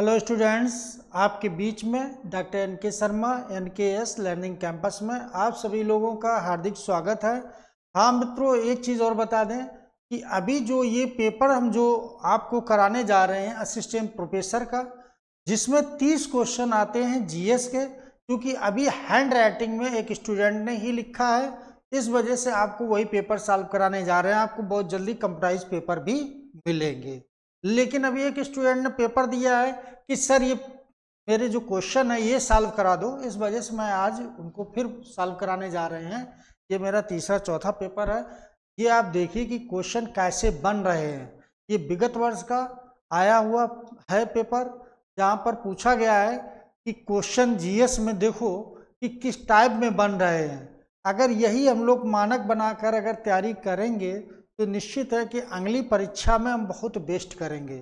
hello students आपके बीच में doctor N K Sharma N K S learning campus में आप सभी लोगों का हार्दिक स्वागत है हाँ मित्रों एक चीज़ और बता दें कि अभी जो ये पेपर हम जो आपको कराने जा रहे हैं असिस्टेंट प्रोफेसर का जिसमें तीस क्वेश्चन आते हैं जीएस के क्योंकि अभी हैंड राइटिंग में एक स्टूडेंट ने ही लिखा है इस वजह से आपको वही पेपर सॉल्व कराने जा रहे हैं आपको बहुत जल्दी कंप्राइज पेपर भी मिलेंगे लेकिन अभी एक स्टूडेंट ने पेपर दिया है कि सर ये मेरे जो क्वेश्चन है ये सॉल्व करा दो इस वजह से मैं आज उनको फिर सॉल्व कराने जा रहे हैं ये मेरा तीसरा चौथा पेपर है ये आप देखिए कि क्वेश्चन कैसे बन रहे हैं ये विगत वर्ष का आया हुआ है पेपर जहाँ पर पूछा गया है कि क्वेश्चन जीएस में देखो कि किस टाइप में बन रहे हैं अगर यही हम लोग मानक बनाकर अगर तैयारी करेंगे तो निश्चित है कि अगली परीक्षा में हम बहुत बेस्ट करेंगे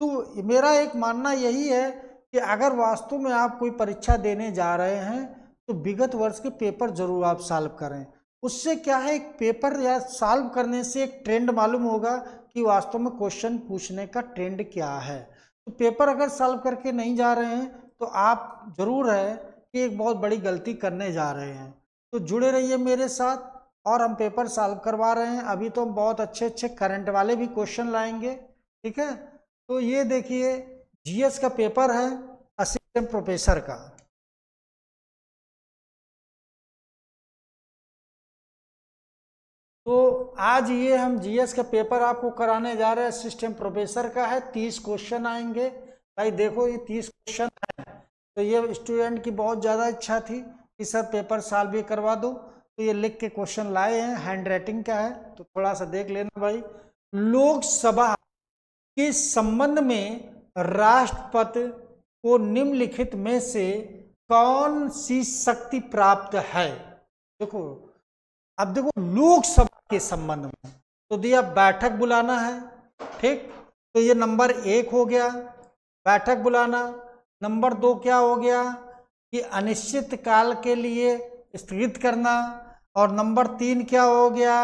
तो मेरा एक मानना यही है कि अगर वास्तव में आप कोई परीक्षा देने जा रहे हैं तो विगत वर्ष के पेपर जरूर आप सॉल्व करें उससे क्या है एक पेपर या सॉल्व करने से एक ट्रेंड मालूम होगा कि वास्तव में क्वेश्चन पूछने का ट्रेंड क्या है तो पेपर अगर सॉल्व करके नहीं जा रहे हैं तो आप जरूर है कि एक बहुत बड़ी गलती करने जा रहे हैं तो जुड़े रहिए मेरे साथ और हम पेपर सॉल्व करवा रहे हैं अभी तो हम बहुत अच्छे अच्छे करंट वाले भी क्वेश्चन लाएंगे ठीक है तो ये देखिए जीएस का पेपर है असिस्टेंट प्रोफेसर का तो आज ये हम जीएस का पेपर आपको कराने जा रहे हैं असिस्टेंट प्रोफेसर का है तीस क्वेश्चन आएंगे भाई देखो ये तीस क्वेश्चन है तो ये स्टूडेंट की बहुत ज़्यादा इच्छा थी कि सर पेपर साल भी करवा दूँ तो ये लिख के क्वेश्चन लाए हैं हैंड राइटिंग का है तो थोड़ा सा देख लेना भाई लोकसभा के संबंध में राष्ट्रपति को निम्नलिखित में से कौन सी शक्ति प्राप्त है देखो अब देखो लोकसभा के संबंध में तो दिया बैठक बुलाना है ठीक तो ये नंबर एक हो गया बैठक बुलाना नंबर दो क्या हो गया कि अनिश्चित काल के लिए स्थगित करना और नंबर तीन क्या हो गया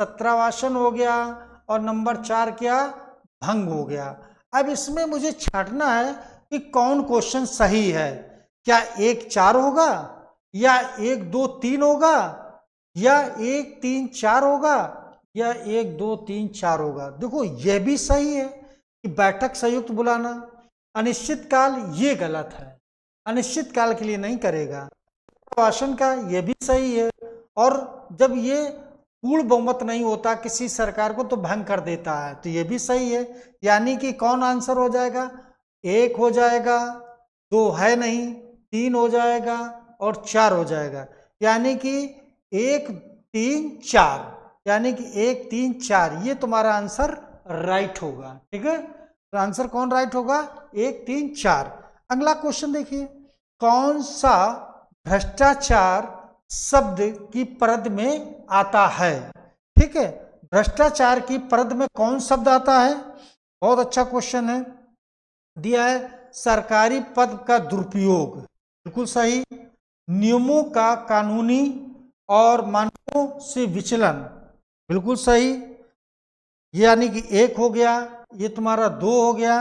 सत्रावासन हो गया और नंबर चार क्या भंग हो गया अब इसमें मुझे छाटना है कि कौन क्वेश्चन सही है क्या एक चार होगा या एक दो तीन होगा या एक तीन चार होगा या एक दो तीन चार होगा देखो यह भी सही है कि बैठक संयुक्त बुलाना अनिश्चित काल ये गलत है अनिश्चित काल के लिए नहीं करेगा आश्वासन का ये भी सही है और जब ये पूर्ण बहुमत नहीं होता किसी सरकार को तो भंग कर देता है तो ये भी सही है यानी कि कौन आंसर हो जाएगा एक हो जाएगा दो है नहीं तीन हो जाएगा और चार हो जाएगा यानी कि एक तीन चार यानी कि एक तीन चार ये तुम्हारा आंसर राइट होगा ठीक है तो आंसर कौन राइट होगा एक तीन चार अगला क्वेश्चन देखिए कौन सा भ्रष्टाचार शब्द की परद में आता है ठीक है भ्रष्टाचार की परद में कौन शब्द आता है बहुत अच्छा क्वेश्चन है दिया है सरकारी पद का दुरुपयोग बिल्कुल सही नियमों का कानूनी और मानकों से विचलन बिल्कुल सही यानी कि एक हो गया ये तुम्हारा दो हो गया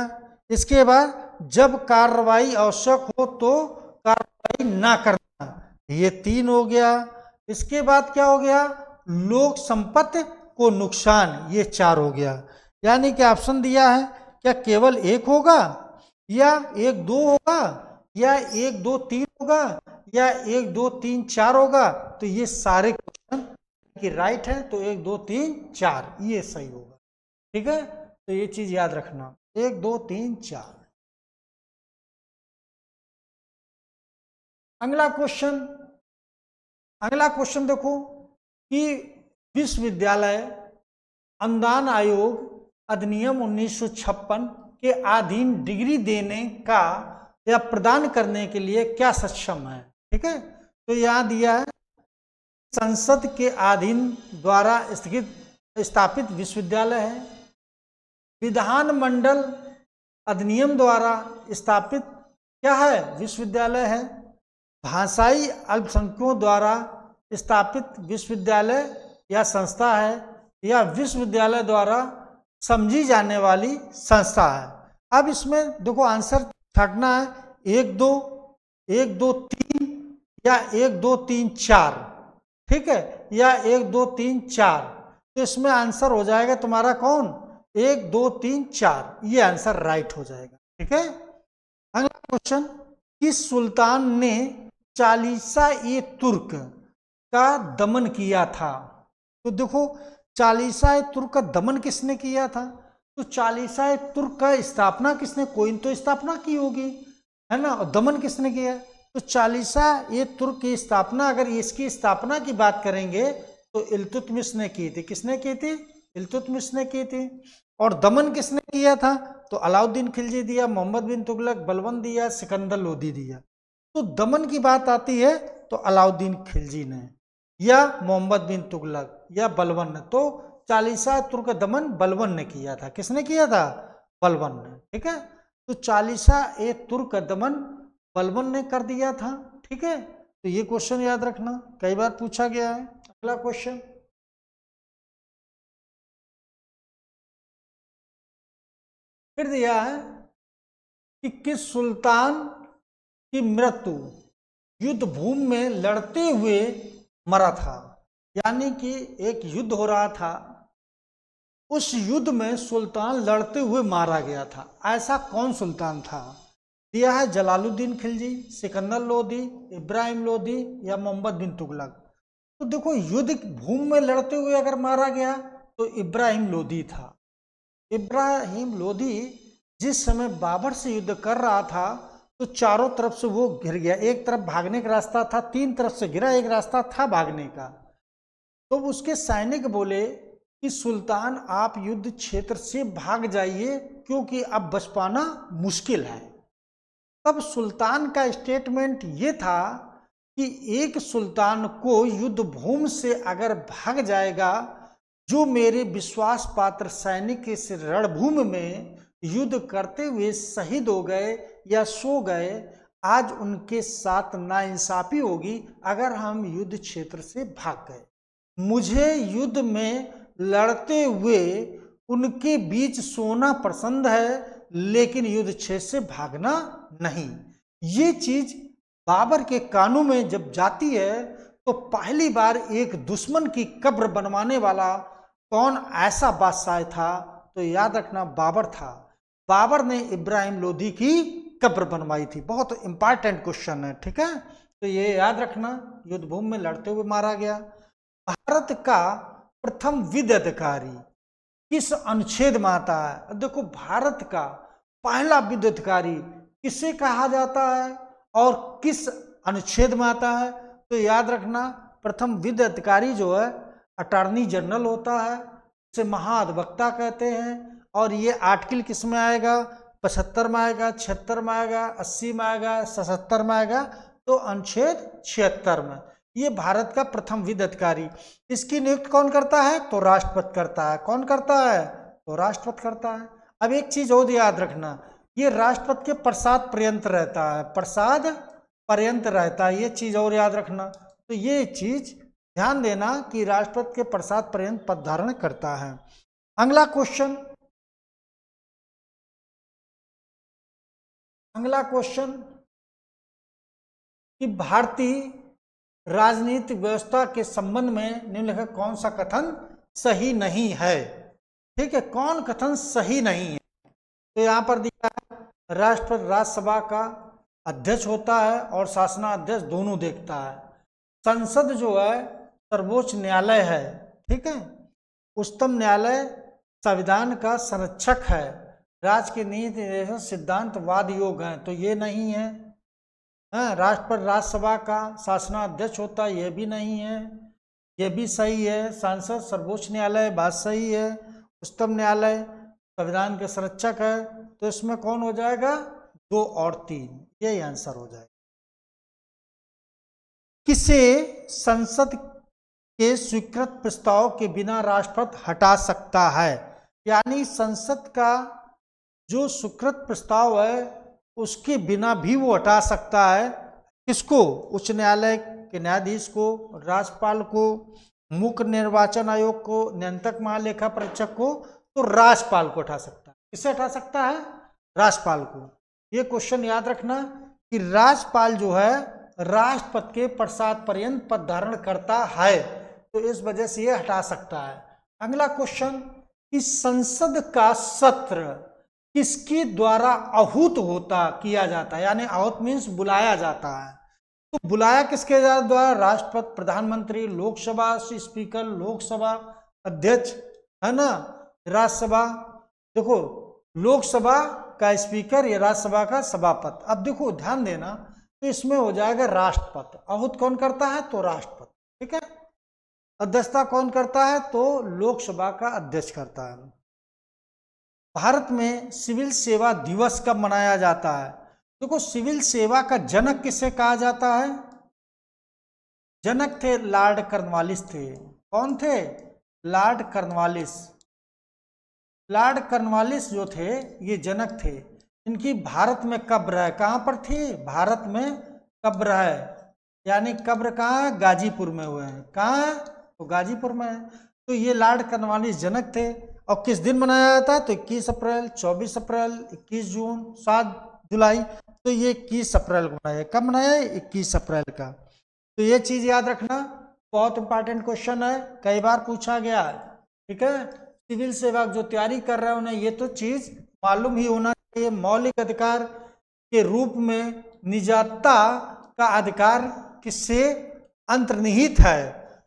इसके बाद जब कार्रवाई आवश्यक हो तो कार्रवाई ना कर ये तीन हो गया इसके बाद क्या हो गया लोक संपत्ति को नुकसान ये चार हो गया यानी कि ऑप्शन दिया है क्या केवल एक होगा या एक दो होगा या एक दो तीन होगा या एक दो तीन चार होगा तो ये सारे क्वेश्चन की राइट है तो एक दो तीन चार ये सही होगा ठीक है तो ये चीज़ याद रखना एक दो तीन चार अगला क्वेश्चन अगला क्वेश्चन देखो कि विश्वविद्यालय अनुदान आयोग अधिनियम उन्नीस के अधीन डिग्री देने का या प्रदान करने के लिए क्या सक्षम है ठीक है तो यहाँ दिया है संसद के अधीन द्वारा स्थगित स्थापित विश्वविद्यालय है विधानमंडल अधिनियम द्वारा स्थापित क्या है विश्वविद्यालय है भाषाई अल्पसंख्यकों द्वारा स्थापित विश्वविद्यालय या संस्था है या विश्वविद्यालय द्वारा समझी जाने वाली संस्था है अब इसमें देखो आंसर छटना है एक दो एक दो तीन या एक दो तीन चार ठीक है या एक दो तीन चार तो इसमें आंसर हो जाएगा तुम्हारा कौन एक दो तीन चार ये आंसर राइट हो जाएगा ठीक है अगला क्वेश्चन किस सुल्तान ने चालीसा ए तुर्क का दमन किया था तो देखो चालीसा ए तुर्क का दमन किसने किया था तो चालीसा ए तुर्क का स्थापना किसने कोई तो स्थापना की होगी है ना और दमन किसने किया तो चालीसा ए तुर्क की स्थापना अगर इसकी स्थापना की बात करेंगे तो इलतुतमिश ने की थी किसने की थी इलतुतमिश ने की थी और दमन किसने किया था तो अलाउद्दीन खिलजी दिया मोहम्मद बिन तुगलक बलवन दिया सिकंदर लोधी दिया तो दमन की बात आती है तो अलाउद्दीन खिलजी ने या मोहम्मद बिन तुगलक या बलवन ने तो चालीसा तुर्क दमन बलवन ने किया था किसने किया था बलवन ने ठीक है तो चालीसा ए तुर्क दमन बलवन ने कर दिया था ठीक है तो ये क्वेश्चन याद रखना कई बार पूछा गया है अगला क्वेश्चन फिर दिया है कि किस सुल्तान की मृत्यु युद्ध भूमि में लड़ते हुए मरा था यानी कि एक युद्ध हो रहा था उस युद्ध में सुल्तान लड़ते हुए मारा गया था ऐसा कौन सुल्तान था दिया है जलालुद्दीन खिलजी सिकंदर लोधी इब्राहिम लोधी या मोहम्मद बिन तुगलक तो देखो युद्ध भूमि में लड़ते हुए अगर मारा गया तो इब्राहिम लोधी था इब्राहिम लोधी जिस समय बाबर से युद्ध कर रहा था तो चारों तरफ से वो घिर गया एक तरफ भागने का रास्ता था तीन तरफ से घिरा एक रास्ता था भागने का तो उसके सैनिक बोले कि सुल्तान आप युद्ध क्षेत्र से भाग जाइए क्योंकि अब बच पाना मुश्किल है तब सुल्तान का स्टेटमेंट ये था कि एक सुल्तान को युद्ध भूमि से अगर भाग जाएगा जो मेरे विश्वास पात्र सैनिक इस रणभूमि में युद्ध करते हुए शहीद हो गए या सो गए आज उनके साथ नाइंसाफी होगी अगर हम युद्ध क्षेत्र से भाग गए मुझे युद्ध में लड़ते हुए उनके बीच सोना पसंद है लेकिन युद्ध क्षेत्र से भागना नहीं ये चीज बाबर के कानों में जब जाती है तो पहली बार एक दुश्मन की कब्र बनवाने वाला कौन ऐसा बादशाह था तो याद रखना बाबर था बाबर ने इब्राहिम लोधी की कब बनवाई थी बहुत इंपॉर्टेंट क्वेश्चन है ठीक है तो ये याद रखना युद्ध भूमि में लड़ते हुए मारा गया भारत का प्रथम विद अधिकारी किस अनुच्छेद में आता है देखो भारत का पहला विद अधिकारी किसे कहा जाता है और किस अनुच्छेद में आता है तो याद रखना प्रथम विद अधिकारी जो है अटॉर्नी जनरल होता है उसे महाअधिवक्ता कहते हैं और ये आर्टिकल किस में आएगा पचहत्तर में आएगा छिहत्तर में आएगा अस्सी में आएगा सतहत्तर में आएगा तो अनुच्छेद छिहत्तर में ये भारत का प्रथम अधिकारी इसकी नियुक्त कौन करता है तो राष्ट्रपति करता है कौन करता है तो राष्ट्रपति करता है अब एक चीज और याद रखना ये राष्ट्रपति के प्रसाद पर्यंत रहता है प्रसाद पर्यंत रहता है ये चीज और याद रखना तो ये चीज ध्यान देना कि राष्ट्रपति के प्रसाद पर्यंत पद धारण करता है अगला क्वेश्चन अगला क्वेश्चन कि भारतीय राजनीतिक व्यवस्था के संबंध में निम्नलिखित कौन सा कथन सही नहीं है ठीक है कौन कथन सही नहीं है तो यहाँ पर दिया है राष्ट्रपति राज्यसभा का अध्यक्ष होता है और शासनाध्यक्ष दोनों देखता है संसद जो है सर्वोच्च न्यायालय है ठीक है उच्चतम न्यायालय संविधान का संरक्षक है राज के नीति निर्देशन वाद योग हैं तो ये नहीं है हैं हाँ, राष्ट्र पर राज्यसभा का शासनाध्यक्ष होता है ये भी नहीं है ये भी सही है सांसद सर्वोच्च न्यायालय बात सही है उच्चतम न्यायालय संविधान के संरक्षक है तो इसमें कौन हो जाएगा दो और तीन यही आंसर हो जाएगा किसे संसद के स्वीकृत प्रस्ताव के बिना राष्ट्रपति हटा सकता है यानी संसद का जो सुकृत प्रस्ताव है उसके बिना भी वो हटा सकता है किसको उच्च न्यायालय के न्यायाधीश को राज्यपाल को मुख्य निर्वाचन आयोग को नियंत्रक महालेखा परीक्षक को तो राज्यपाल को हटा सकता है किसे हटा सकता है राज्यपाल को ये क्वेश्चन याद रखना कि राज्यपाल जो है राष्ट्रपति के प्रसाद पर्यंत पद धारण करता है तो इस वजह से ये हटा सकता है अगला क्वेश्चन कि संसद का सत्र किसके द्वारा आहूत होता किया जाता है यानी आहूत मीन्स बुलाया जाता है तो बुलाया किसके द्वारा राष्ट्रपति प्रधानमंत्री लोकसभा स्पीकर लोकसभा अध्यक्ष है ना राज्यसभा देखो लोकसभा का स्पीकर या राज्यसभा का सभापत अब देखो ध्यान देना तो इसमें हो जाएगा राष्ट्रपति आहूत कौन करता है तो राष्ट्रपति ठीक है अध्यक्षता कौन करता है तो लोकसभा का अध्यक्ष करता है भारत में सिविल सेवा दिवस कब मनाया जाता है देखो तो सिविल सेवा का जनक किसे कहा जाता है जनक थे लॉर्ड कर्नवालिस थे कौन थे लॉर्ड कर्नवालिस लॉर्ड कर्नवालिस जो थे ये जनक थे इनकी भारत में कब्र है कहाँ पर थी भारत में कब्र है यानी कब्र कहाँ गाजीपुर में हुए हैं कहाँ तो गाजीपुर में है तो ये लॉर्ड कर्नवालिस जनक थे और किस दिन मनाया जाता है तो इक्कीस अप्रैल चौबीस अप्रैल इक्कीस जून सात जुलाई तो ये इक्कीस अप्रैल को मनाया कब मनाया इक्कीस अप्रैल का तो ये चीज़ याद रखना बहुत इंपॉर्टेंट क्वेश्चन है कई बार पूछा गया है ठीक है सिविल सेवा जो तैयारी कर रहे हैं उन्हें ये तो चीज़ मालूम ही होना चाहिए मौलिक अधिकार के रूप में निजाता का अधिकार किससे अंतर्निहित है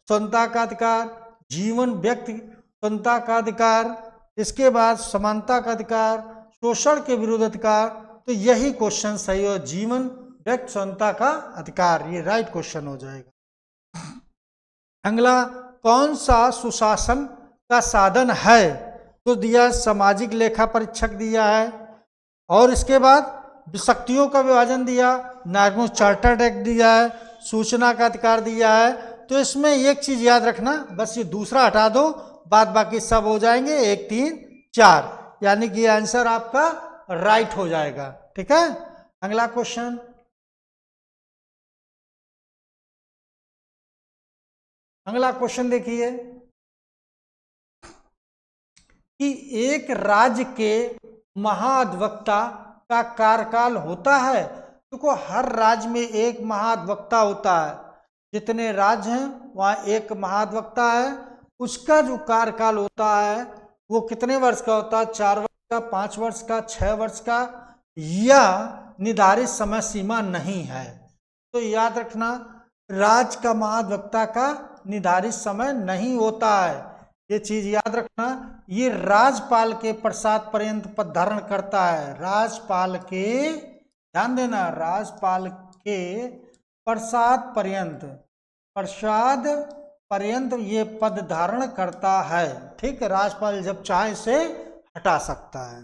स्वतंत्रता का अधिकार जीवन व्यक्ति स्वतंत्रता का अधिकार इसके बाद समानता का अधिकार शोषण के विरुद्ध अधिकार तो यही क्वेश्चन सही हो जीवन व्यक्त स्वतंत्रता का अधिकार ये राइट क्वेश्चन हो जाएगा अगला कौन सा सुशासन का साधन है तो दिया सामाजिक लेखा परीक्षक दिया है और इसके बाद शक्तियों का विभाजन दिया नागम चार्टर्ड एक्ट दिया है सूचना का अधिकार दिया है तो इसमें एक चीज़ याद रखना बस ये दूसरा हटा दो बाद बाकी सब हो जाएंगे एक तीन चार यानी कि आंसर आपका राइट हो जाएगा ठीक है अगला क्वेश्चन अगला क्वेश्चन देखिए कि एक राज्य के महाअधिवक्ता का कार्यकाल होता है देखो तो हर राज्य में एक महाधिवक्ता होता है जितने राज्य हैं वहाँ एक महाधिवक्ता है उसका जो कार्यकाल होता है वो कितने वर्ष का होता है चार वर्ष का पाँच वर्ष का छः वर्ष का यह निर्धारित समय सीमा नहीं है तो याद रखना राज का महाधिवक्ता का निर्धारित समय नहीं होता है ये चीज याद रखना ये राजपाल के प्रसाद पर्यंत पद धारण करता है राजपाल के ध्यान देना राजपाल के प्रसाद पर्यंत प्रसाद पर्यंत ये पद धारण करता है ठीक राजपाल जब चाहे से हटा सकता है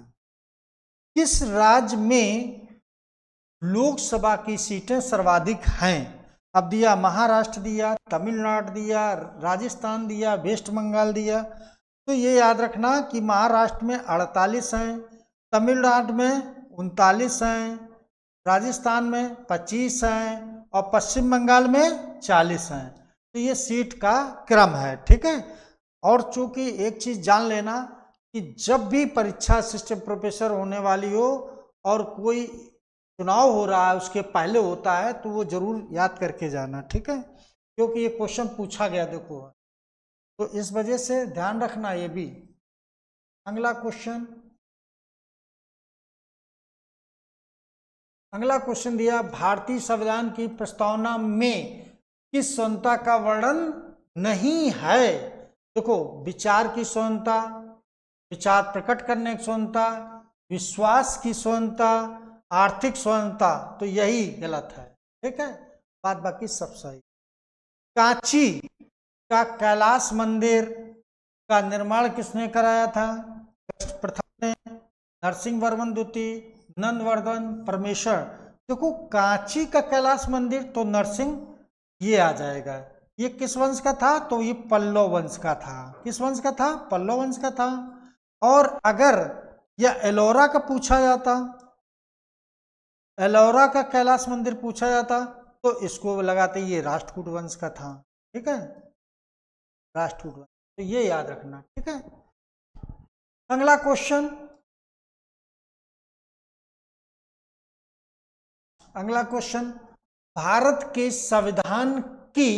किस राज्य में लोकसभा की सीटें सर्वाधिक हैं अब दिया महाराष्ट्र दिया तमिलनाडु दिया राजस्थान दिया वेस्ट बंगाल दिया तो ये याद रखना कि महाराष्ट्र में 48 हैं तमिलनाडु में उनतालीस हैं राजस्थान में 25 हैं और पश्चिम बंगाल में 40 हैं तो ये सीट का क्रम है ठीक है और चूंकि एक चीज़ जान लेना कि जब भी परीक्षा सिस्टम प्रोफेसर होने वाली हो और कोई चुनाव हो रहा है उसके पहले होता है तो वो ज़रूर याद करके जाना ठीक है क्योंकि ये क्वेश्चन पूछा गया देखो तो इस वजह से ध्यान रखना ये भी अगला क्वेश्चन अगला क्वेश्चन दिया भारतीय संविधान की प्रस्तावना में कि स्वंता का वर्णन नहीं है देखो विचार की स्वंता विचार प्रकट करने की स्वंता विश्वास की स्वंता आर्थिक स्वंता तो यही गलत है ठीक है बात बाकी सब सही कांची का कैलाश मंदिर का निर्माण किसने कराया था प्रथम ने नरसिंह वर्मन द्वितीय नंदवर्धन परमेश्वर देखो कांची का कैलाश मंदिर तो नरसिंह ये आ जाएगा ये किस वंश का था तो ये पल्लव वंश का था किस वंश का था पल्लव वंश का था और अगर यह एलोरा का पूछा जाता एलोरा का कैलाश मंदिर पूछा जाता तो इसको लगाते ये राष्ट्रकूट वंश का था ठीक है राष्ट्रकूट वंश तो ये याद रखना ठीक है अगला क्वेश्चन अगला क्वेश्चन भारत के संविधान की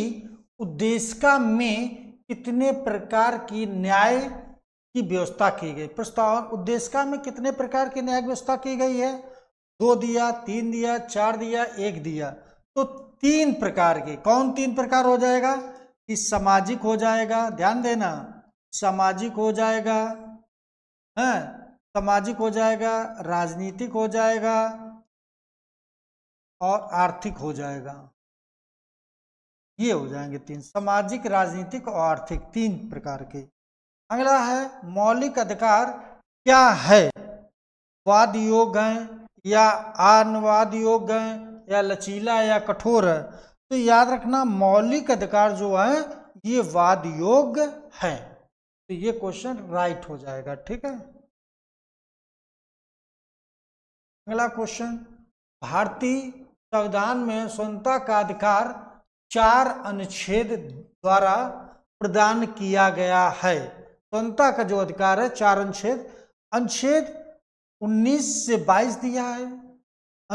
उद्देशिका में कितने प्रकार की न्याय की व्यवस्था की गई प्रस्ताव उद्देशिका में कितने प्रकार की न्याय व्यवस्था की गई है दो दिया तीन दिया चार दिया एक दिया तो तीन प्रकार के कौन तीन प्रकार हो जाएगा कि सामाजिक हो जाएगा ध्यान देना सामाजिक हो जाएगा है हाँ, सामाजिक हो जाएगा राजनीतिक हो जाएगा और आर्थिक हो जाएगा ये हो जाएंगे तीन सामाजिक राजनीतिक और आर्थिक तीन प्रकार के अगला है मौलिक अधिकार क्या है वाद योग हैं या आनवाद योग हैं या लचीला या कठोर है तो याद रखना मौलिक अधिकार जो है ये वाद योग है तो ये क्वेश्चन राइट हो जाएगा ठीक है अगला क्वेश्चन भारतीय संविधान में स्वतंत्रता का अधिकार चार अनुच्छेद द्वारा प्रदान किया गया है स्वतंत्रता का जो अधिकार है चार अनुच्छेद अनुच्छेद 19 से 22 दिया है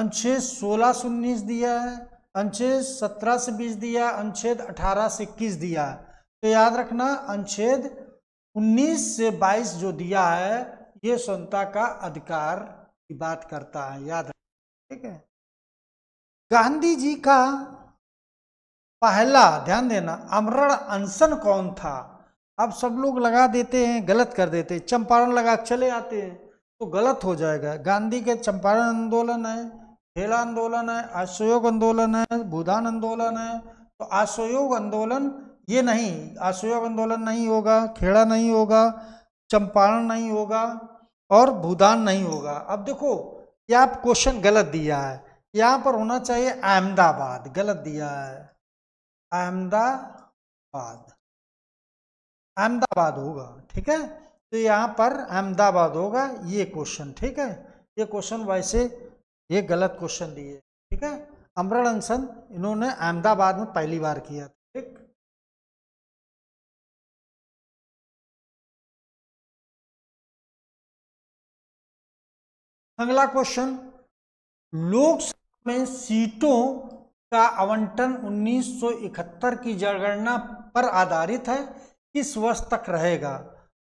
अनुच्छेद 16 से उन्नीस दिया है अनुच्छेद 17 से 20 दिया है अनुच्छेद 18 से इक्कीस दिया है तो याद रखना अनुच्छेद 19 से 22 जो दिया है ये स्वतंत्रता का अधिकार की बात करता है याद रखना ठीक है गांधी जी का पहला ध्यान देना अमरण अनशन कौन था अब सब लोग लगा देते हैं गलत कर देते हैं चंपारण लगा चले आते हैं तो गलत हो जाएगा गांधी के चंपारण आंदोलन है ठेला आंदोलन है असहयोग आंदोलन है भूदान आंदोलन है तो असहयोग आंदोलन ये नहीं असहयोग आंदोलन नहीं होगा खेड़ा नहीं होगा चंपारण नहीं होगा और भूदान नहीं होगा अब देखो ये आप क्वेश्चन गलत दिया है यहां पर होना चाहिए अहमदाबाद गलत दिया है अहमदाबाद अहमदाबाद होगा ठीक है तो यहां पर अहमदाबाद होगा ये क्वेश्चन ठीक है ये क्वेश्चन वैसे ये गलत क्वेश्चन दिए ठीक है अमरण अंसन इन्होंने अहमदाबाद में पहली बार किया ठीक अगला क्वेश्चन लोकसभा में सीटों का आवंटन 1971 की जनगणना पर आधारित है किस वर्ष तक रहेगा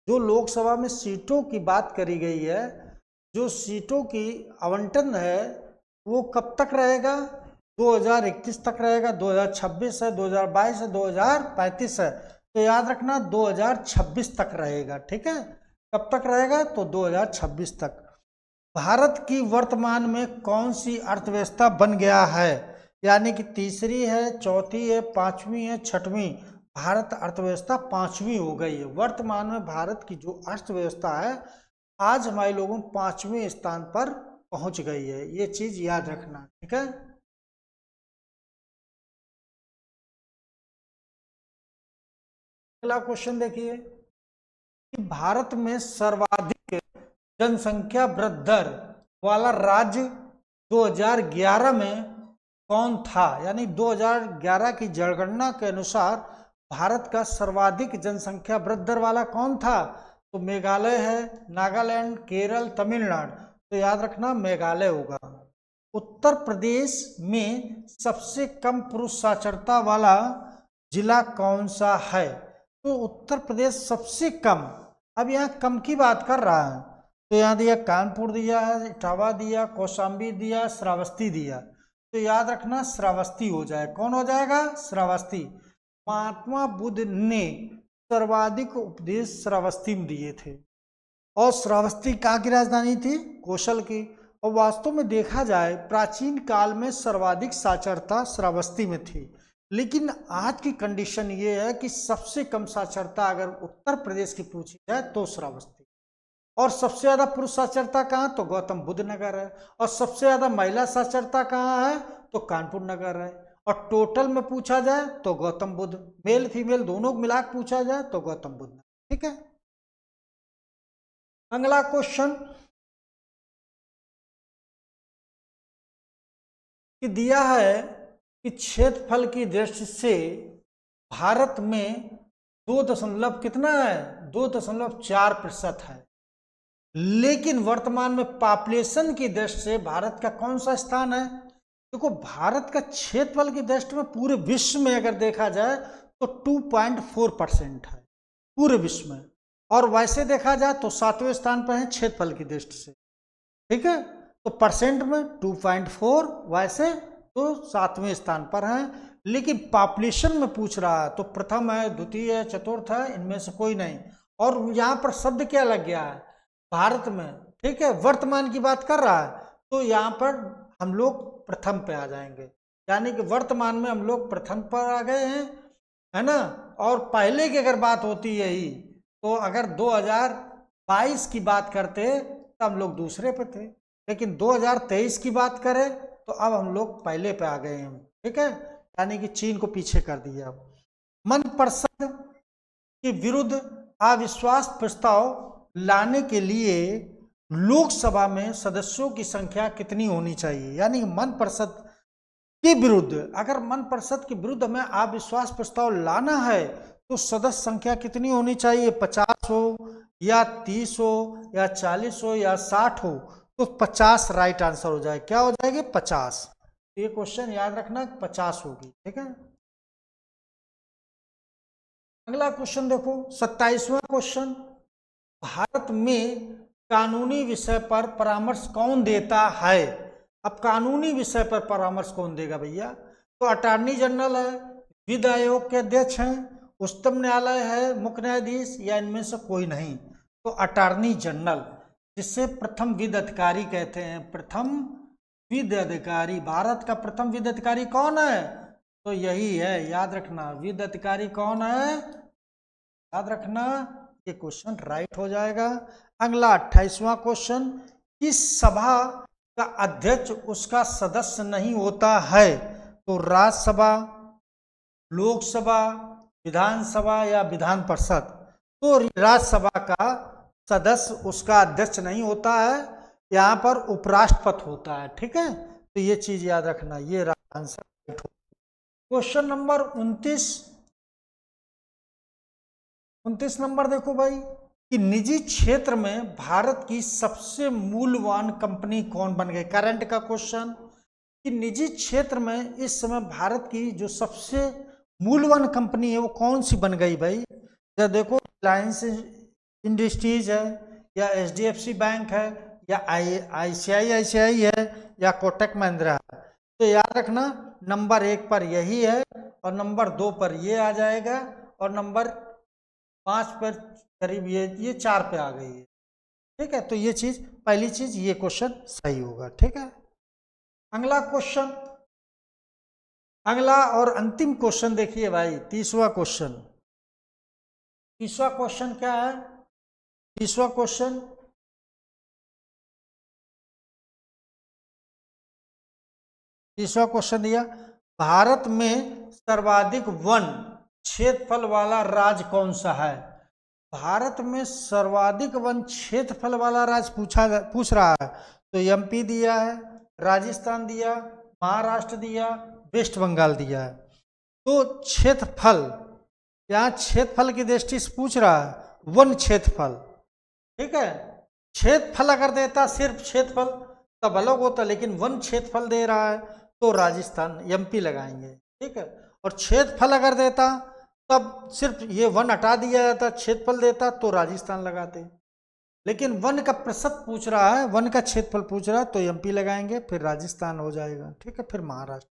जो लोकसभा में सीटों की बात करी गई है जो सीटों की आवंटन है वो कब तक रहेगा 2031 तक रहेगा 2026 है 2022 है 2035 है तो याद रखना 2026 तक रहेगा ठीक है कब तक रहेगा तो 2026 तक भारत की वर्तमान में कौन सी अर्थव्यवस्था बन गया है यानी कि तीसरी है चौथी है पांचवी है छठवीं भारत अर्थव्यवस्था पांचवी हो गई है वर्तमान में भारत की जो अर्थव्यवस्था है आज हमारे लोगों पांचवें स्थान पर पहुंच गई है ये चीज याद रखना ठीक है अगला क्वेश्चन देखिए कि भारत में सर्वाधिक जनसंख्या वृद्धर वाला राज्य 2011 में कौन था यानी 2011 की जनगणना के अनुसार भारत का सर्वाधिक जनसंख्या वृद्धर वाला कौन था तो मेघालय है नागालैंड केरल तमिलनाडु तो याद रखना मेघालय होगा उत्तर प्रदेश में सबसे कम पुरुष साक्षरता वाला जिला कौन सा है तो उत्तर प्रदेश सबसे कम अब यहाँ कम की बात कर रहा है तो यहाँ दिया कानपुर दिया है इटावा दिया कौशाम्बी दिया श्रावस्ती दिया तो याद रखना श्रावस्ती हो जाए कौन हो जाएगा श्रावस्ती महात्मा बुद्ध ने सर्वाधिक उपदेश श्रावस्ती में दिए थे और श्रावस्ती कहाँ की राजधानी थी कौशल की और वास्तव में देखा जाए प्राचीन काल में सर्वाधिक साक्षरता श्रावस्ती में थी लेकिन आज की कंडीशन ये है कि सबसे कम साक्षरता अगर उत्तर प्रदेश की पूछी जाए तो श्रावस्ती और सबसे ज़्यादा पुरुष साक्षरता कहाँ तो गौतम बुद्ध नगर है और सबसे ज़्यादा महिला साक्षरता कहाँ है तो कानपुर नगर है और टोटल में पूछा जाए तो गौतम बुद्ध मेल फीमेल दोनों मिला पूछा जाए तो गौतम बुद्ध ठीक है अगला क्वेश्चन कि दिया है कि क्षेत्रफल की दृष्टि से भारत में दो दशमलव कितना है दो दशमलव चार प्रतिशत है लेकिन वर्तमान में पॉपुलेशन की दृष्टि से भारत का कौन सा स्थान है देखो भारत का क्षेत्रफल की दृष्टि में पूरे विश्व में अगर देखा जाए तो 2.4 परसेंट है पूरे विश्व में और वैसे देखा जाए तो सातवें स्थान पर है क्षेत्रफल की दृष्टि से ठीक है तो परसेंट में टू वैसे तो सातवें स्थान पर है लेकिन पॉपुलेशन में पूछ रहा है तो प्रथम है द्वितीय है चतुर्थ है इनमें से कोई नहीं और यहाँ पर शब्द क्या लग गया है भारत में ठीक है वर्तमान की बात कर रहा है तो यहाँ पर हम लोग प्रथम पे आ जाएंगे यानी कि वर्तमान में हम लोग प्रथम पर आ गए हैं है ना और पहले की अगर बात होती है ही तो अगर 2022 की बात करते तो हम लोग दूसरे पे थे लेकिन 2023 की बात करें तो अब हम लोग पहले पे आ गए हैं ठीक है यानी कि चीन को पीछे कर दिया मन प्रसन्न के विरुद्ध अविश्वास प्रस्ताव लाने के लिए लोकसभा में सदस्यों की संख्या कितनी होनी चाहिए यानी मन परिषद के विरुद्ध अगर मन परिषद के विरुद्ध हमें अविश्वास प्रस्ताव लाना है तो सदस्य संख्या कितनी होनी चाहिए पचास हो या तीस हो या चालीस हो या साठ हो तो पचास राइट आंसर हो जाए क्या हो जाएगी पचास तो ये क्वेश्चन याद रखना पचास होगी ठीक है अगला क्वेश्चन देखो सत्ताईसवा क्वेश्चन भारत में कानूनी विषय पर परामर्श कौन देता है अब कानूनी विषय पर परामर्श कौन देगा भैया तो अटॉर्नी जनरल है विद आयोग के अध्यक्ष हैं उच्चतम न्यायालय है मुख्य न्यायाधीश या इनमें से कोई नहीं तो अटॉर्नी जनरल जिसे प्रथम विद अधिकारी कहते हैं प्रथम विद अधिकारी भारत का प्रथम विद अधिकारी कौन है तो यही है याद रखना विद अधिकारी कौन है याद रखना ये क्वेश्चन राइट हो जाएगा अगला अट्ठाईसवां क्वेश्चन किस सभा का अध्यक्ष उसका सदस्य नहीं होता है तो राज्यसभा लोकसभा विधानसभा या विधान परिषद तो राज्यसभा का सदस्य उसका अध्यक्ष नहीं होता है यहाँ पर उपराष्ट्रपति होता है ठीक है तो ये चीज याद रखना ये आंसर क्वेश्चन नंबर उनतीस नंबर देखो भाई कि निजी क्षेत्र में भारत की सबसे मूलवान कंपनी कौन बन गई करंट का क्वेश्चन कि निजी क्षेत्र में इस समय भारत की जो सबसे मूलवान कंपनी है वो कौन सी बन गई भाई या देखो रिलायंस इंडस्ट्रीज है या एच बैंक है या आई आई है या कोटक महिंद्रा है तो याद रखना नंबर एक पर यही है और नंबर दो पर ये आ जाएगा और नंबर पाँच पर करीब ये ये चार पे आ गई है ठीक है तो ये चीज़ पहली चीज़ ये क्वेश्चन सही होगा ठीक है अगला क्वेश्चन अगला और अंतिम क्वेश्चन देखिए भाई तीसवा क्वेश्चन तीसवा क्वेश्चन क्या है तीसवा क्वेश्चन तीसवा क्वेश्चन दिया भारत में सर्वाधिक वन क्षेत्रफल वाला राज्य कौन सा है भारत में सर्वाधिक वन क्षेत्रफल वाला राज्य पूछा पूछ रहा है तो एमपी दिया है राजस्थान दिया महाराष्ट्र दिया वेस्ट बंगाल दिया है तो क्षेत्रफल यहाँ क्षेत्रफल की दृष्टि से पूछ रहा है वन क्षेत्रफल ठीक है क्षेत्रफल अगर देता सिर्फ क्षेत्रफल तब अलग होता लेकिन वन क्षेत्रफल दे रहा है तो राजस्थान एमपी लगाएंगे ठीक है और क्षेत्रफल अगर देता तब सिर्फ ये वन हटा दिया जाता क्षेत्रफल देता तो राजस्थान लगाते लेकिन वन का प्रसत पूछ रहा है वन का क्षेत्रफल पूछ रहा है तो एमपी लगाएंगे फिर राजस्थान हो जाएगा ठीक है फिर महाराष्ट्र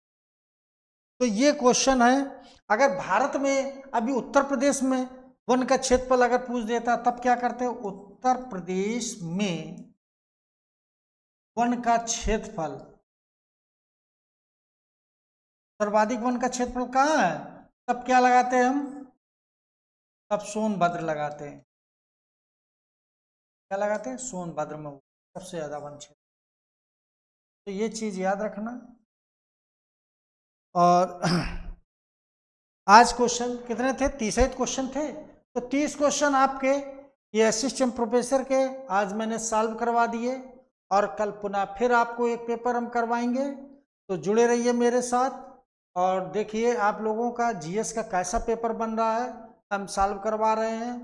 तो ये क्वेश्चन है अगर भारत में अभी उत्तर प्रदेश में वन का क्षेत्रफल अगर पूछ देता तब क्या करते उत्तर प्रदेश में वन का क्षेत्रफल सर्वाधिक वन का क्षेत्रफल कहाँ है तब क्या लगाते हैं हम तब सोनभद्र लगाते हैं क्या लगाते हैं सोनभद्र में सबसे ज़्यादा वन क्षेत्र तो ये चीज़ याद रखना और आज क्वेश्चन कितने थे तीस क्वेश्चन थे तो तीस क्वेश्चन आपके ये असिस्टेंट प्रोफेसर के आज मैंने सॉल्व करवा दिए और कल पुनः फिर आपको एक पेपर हम करवाएंगे तो जुड़े रहिए मेरे साथ और देखिए आप लोगों का जीएस का कैसा पेपर बन रहा है हम सॉल्व करवा रहे हैं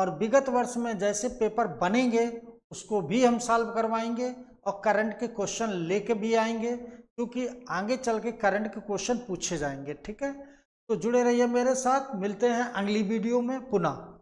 और विगत वर्ष में जैसे पेपर बनेंगे उसको भी हम सॉल्व करवाएंगे और करंट के क्वेश्चन लेके भी आएंगे क्योंकि आगे चल के करंट के क्वेश्चन पूछे जाएंगे ठीक है तो जुड़े रहिए मेरे साथ मिलते हैं अगली वीडियो में पुनः